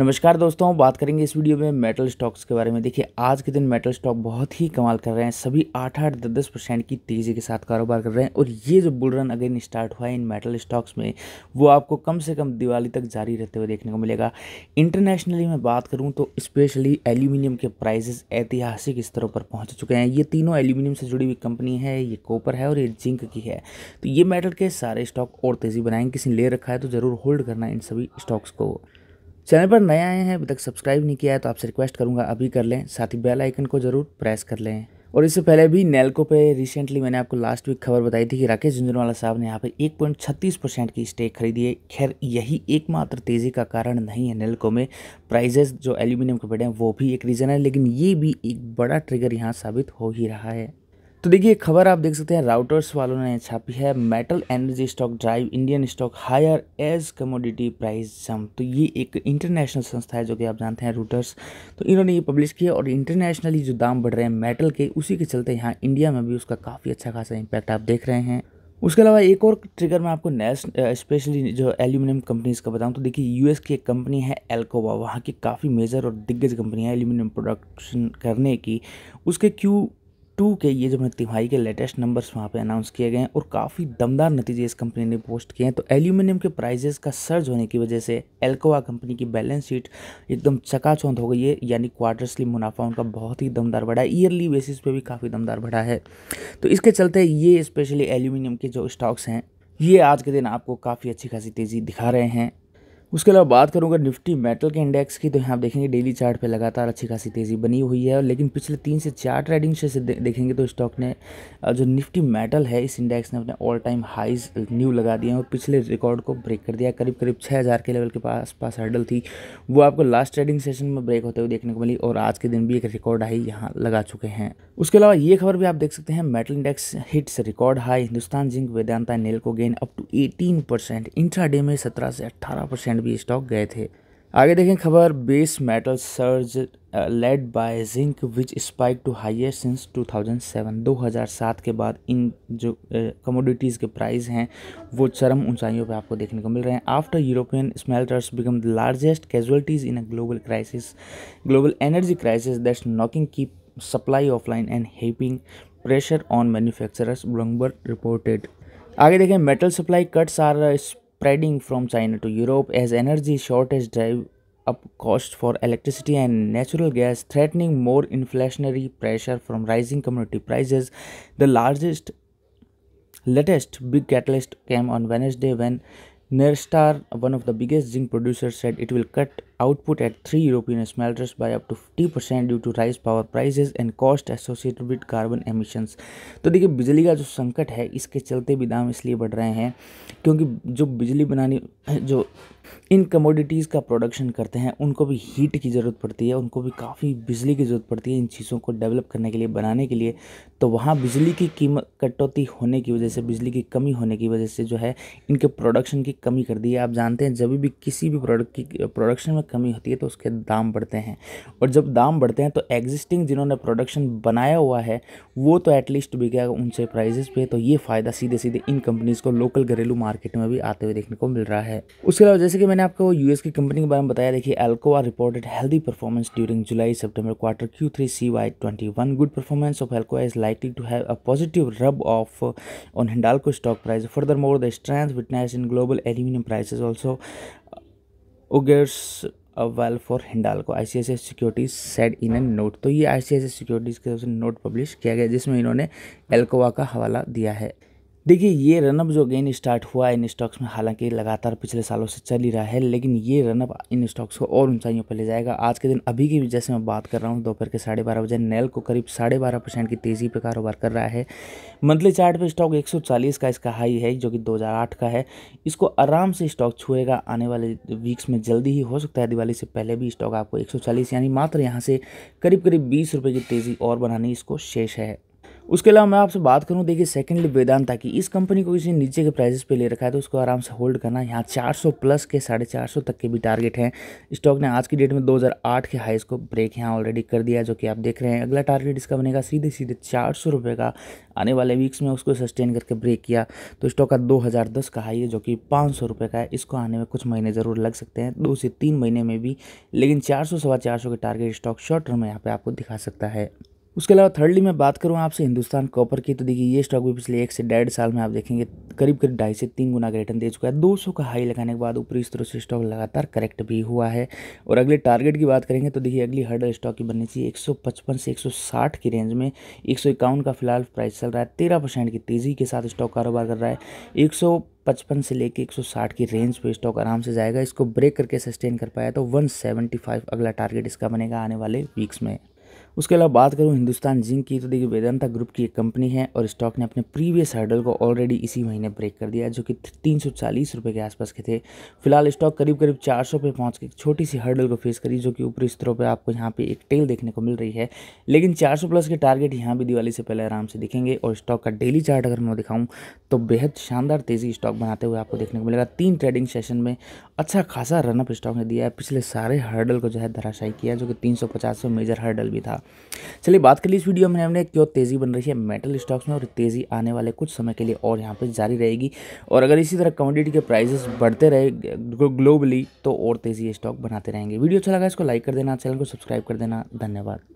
नमस्कार दोस्तों बात करेंगे इस वीडियो में मेटल स्टॉक्स के बारे में देखिए आज के दिन मेटल स्टॉक बहुत ही कमाल कर रहे हैं सभी आठ आठ दस दस परसेंट की तेज़ी के साथ कारोबार कर रहे हैं और ये जो बुल रन अगेन स्टार्ट हुआ है इन मेटल स्टॉक्स में वो आपको कम से कम दिवाली तक जारी रहते हुए देखने को मिलेगा इंटरनेशनली मैं बात करूँ तो स्पेशली एल्यूमिनियम के प्राइजेस ऐतिहासिक स्तरों पर पहुँच चुके हैं ये तीनों एल्यूमिनियम से जुड़ी हुई कंपनी है ये कॉपर है और ये जिंक की है तो ये मेटल के सारे स्टॉक और तेज़ी बनाएंगे किसी ने ले रखा है तो ज़रूर होल्ड करना इन सभी स्टॉक्स को चैनल पर नए आए हैं अभी तक सब्सक्राइब नहीं किया है तो आपसे रिक्वेस्ट करूँगा अभी कर लें साथ ही बेल आइकन को ज़रूर प्रेस कर लें और इससे पहले भी नेल्को पे रिसेंटली मैंने आपको लास्ट वीक खबर बताई थी कि राकेश झुंझुनवाला साहब ने यहाँ पे छत्तीस परसेंट की स्टेक खरीदी है खैर यही एकमात्र तेज़ी का कारण नहीं है नेल्को में प्राइजेस जो एल्यूमिनियम के बढ़े हैं वो भी एक रीज़न है लेकिन ये भी एक बड़ा ट्रिगर यहाँ साबित हो ही रहा है तो देखिए खबर आप देख सकते हैं राउटर्स वालों ने छापी है metal energy stock drive Indian stock higher as commodity price jump तो ये एक इंटरनेशनल संस्था है जो कि आप जानते हैं रूटर्स तो इन्होंने ये पब्लिश किया और इंटरनेशनली जो दाम बढ़ रहे हैं मेटल के उसी के चलते यहाँ इंडिया में भी उसका काफ़ी अच्छा खासा इम्पैक्ट आप देख रहे हैं उसके अलावा एक और ट्रिगर मैं आपको नेश स्पेशली जो एल्यूमिनियम कंपनीज़ का बताऊं तो देखिए यूएस की एक कंपनी है एल्कोवा वहाँ की काफ़ी मेजर और दिग्गज कंपनी है एल्यूमिनियम प्रोडक्शन करने की उसके क्यू टू के ये जो है मतलब तिहाई के लेटेस्ट नंबर्स वहाँ पे अनाउंस किए गए हैं और काफ़ी दमदार नतीजे इस कंपनी ने पोस्ट किए हैं तो एल्यूमिनियम के प्राइजेस का सर्ज होने की वजह से एल्कोवा कंपनी की बैलेंस शीट एकदम चकाचौंध हो गई है यानी क्वार्टर्सली मुनाफा उनका बहुत ही दमदार बढ़ा है ईयरली बेसिस पे भी काफ़ी दमदार बढ़ा है तो इसके चलते ये स्पेशली एल्यूमिनियम के जो स्टॉक्स हैं ये आज के दिन आपको काफ़ी अच्छी खासी तेज़ी दिखा रहे हैं उसके अलावा बात करूंगा निफ्टी मेटल के इंडेक्स की तो यहाँ आप देखेंगे डेली चार्ट पे लगातार अच्छी खासी तेज़ी बनी हुई है लेकिन पिछले तीन से चार ट्रेडिंग से देखेंगे तो स्टॉक ने जो निफ्टी मेटल है इस इंडेक्स ने अपने ऑल टाइम हाईज न्यू लगा दिए हैं और पिछले रिकॉर्ड को ब्रेक कर दिया करीब करीब छः हज़ार के लेवल के पास पास हर्डल थी वो आपको लास्ट ट्रेडिंग सेशन में ब्रेक होते हुए देखने को मिली और आज के दिन भी एक रिकॉर्ड हाई यहाँ लगा चुके हैं उसके अलावा ये खबर भी आप देख सकते हैं metal index hits record high Hindustan zinc Vedanta Nalco gain up to eighteen percent intraday में सत्रह से अट्ठारह परसेंट एंड बी स्टॉक गए थे आगे देखें खबर base metal surge led by zinc which spike to higher since 2007 2007 के बाद इन जो कमोडिटीज़ के प्राइस हैं वो चरम ऊंचाइयों पे आपको देखने को मिल रहे हैं after European smelters become the largest casualties in a global crisis global energy crisis that knocking key supply offline and heaping pressure on manufacturers Bloomberg reported आगे देखें metal supply cuts are spreading from China to Europe as energy shortage drive up costs for electricity and natural gas, threatening more inflationary pressure from rising commodity prices. The largest latest big catalyst came on Wednesday when Nerstar, one of the biggest zinc producers, said it will cut output at three European smelters by up to 50% due to rise power prices and cost associated with carbon emissions. तो देखिए बिजली का जो संकट है इसके चलते भी दाम इसलिए बढ़ रहे हैं क्योंकि जो बिजली बनाने जो इन कमोडिटीज़ का प्रोडक्शन करते हैं उनको भी हीट की ज़रूरत पड़ती है उनको भी काफ़ी बिजली की ज़रूरत पड़ती है इन चीज़ों को डेवलप करने के लिए बनाने के लिए तो वहाँ बिजली की कीमत कटौती होने की वजह से बिजली की कमी होने की वजह से जो है इनके प्रोडक्शन की कमी कर दी है आप जानते हैं जब भी किसी भी प्रोडक्ट की प्रोडक्शन में कमी होती है तो उसके दाम बढ़ते हैं और जब दाम बढ़ते हैं तो एग्जिस्टिंग जिन्होंने प्रोडक्शन बनाया हुआ है वो तो एटलीस्ट बिकेगा उनसे प्राइजेस पे तो ये फ़ायदा सीधे सीधे इन कंपनीज़ को लोकल घरेलू मार्केट में भी आते हुए देखने को मिल रहा है उसके अलावा जैसे कि मैंने आपको यूएस की कंपनी के बारे में बताया देखिए Alcoa reported healthy performance during July September quarter Q three C Y twenty one good performance of Alcoa is likely to have a positive rub off on Hindalco stock price furthermore the strength witness in global aluminum prices also augurs well for Hindalco I C securities said in a note तो ये ICICI securities की तरफ से note publish किया गया जिसमें इन्होंने एल्कोवा का हवाला दिया है देखिए ये रनअप जो गेन स्टार्ट हुआ इन स्टॉक्स में हालांकि लगातार पिछले सालों से चल ही रहा है लेकिन ये रनअप इन स्टॉक्स को और ऊंचाइयों पर ले जाएगा आज के दिन अभी की जैसे मैं बात कर रहा हूँ दोपहर के साढ़े बारह बजे नेल को करीब साढ़े बारह परसेंट की तेज़ी पर कारोबार कर रहा है मंथली चार्ट पे स्टॉक एक का इसका हाई है जो कि दो का है इसको आराम से स्टॉक छुएगा आने वाले वीक्स में जल्दी ही हो सकता है दिवाली से पहले भी स्टॉक आपको एक यानी मात्र यहाँ से करीब करीब बीस रुपये की तेज़ी और बनानी इसको शेष है उसके अलावा मैं आपसे बात करूं देखिए सेकेंडली वेदांता की इस कंपनी को किसी नीचे के प्राइसेस पे ले रखा है तो उसको आराम से होल्ड करना यहाँ 400 प्लस के साढ़े चार सौ तक के भी टारगेट हैं स्टॉक ने आज की डेट में 2008 के हाईस को ब्रेक यहाँ ऑलरेडी कर दिया जो कि आप देख रहे हैं अगला टारगेट इसका बनेगा सीधे सीधे चार का आने वाले वीक्स में उसको सस्टेन करके ब्रेक किया तो स्टॉक का दो का हाई है जो कि पाँच का है इसको आने में कुछ महीने ज़रूर लग सकते हैं दो से तीन महीने में भी लेकिन चार सौ सवा चार के टारगेट स्टॉक शॉर्ट टर्म में यहाँ पर आपको दिखा सकता है उसके अलावा थर्डली मैं बात करूँ आपसे हिंदुस्तान कॉपर की तो देखिए ये स्टॉक भी पिछले एक से डेढ़ साल में आप देखेंगे करीब करीब ढाई से तीन गुना का रिटर्न दे चुका है 200 का हाई लगाने के बाद ऊपरी स्तर से स्टॉक लगातार करेक्ट भी हुआ है और अगले टारगेट की बात करेंगे तो देखिए अगली हर्डल स्टॉक की बननी चाहिए एक से एक की रेंज में एक का फिलहाल प्राइस चल रहा है तेरह परसेंट की तेज़ी के साथ स्टॉक कारोबार कर रहा है एक पचपन से लेके 160 की रेंज पे स्टॉक आराम से जाएगा इसको ब्रेक करके सस्टेन कर पाया तो 175 अगला टारगेट इसका बनेगा आने वाले वीक्स में उसके अलावा बात करूँ हिंदुस्तान जिंक की तो देखिए वेदांता ग्रुप की एक कंपनी है और स्टॉक ने अपने प्रीवियस हर्डल को ऑलरेडी इसी महीने ब्रेक कर दिया जो कि तीन सौ चालीस रुपये के आसपास के थे फिलहाल स्टॉक करीब करीब चार सौ पे पहुँच के एक छोटी सी हर्डल को फेस करी जो कि ऊपरी स्तरों पर आपको यहाँ पे एक टेल देखने को मिल रही है लेकिन चार सौ प्लस के टारगेट यहाँ भी दिवाली से पहले आराम से दिखेंगे और स्टॉक का डेली चार्ट अगर मैं दिखाऊँ तो बेहद शानदार तेज़ी स्टॉक बनाते हुए आपको देखने को मिलेगा तीन ट्रेडिंग सेशन में अच्छा खासा रनअप स्टॉक ने दिया है पिछले सारे हर्डल को जो है धराशायी किया जो कि तीन सौ पचास मेजर हर्डल भी था चलिए बात कर ली इस वीडियो में हमने क्यों तेज़ी बन रही है मेटल स्टॉक्स में और तेज़ी आने वाले कुछ समय के लिए और यहाँ पे जारी रहेगी और अगर इसी तरह कमोडिटी के प्राइजेस बढ़ते रहे ग्लोबली तो और तेज़ी स्टॉक बनाते रहेंगे वीडियो अच्छा लगा इसको लाइक कर देना चैनल को सब्सक्राइब कर देना धन्यवाद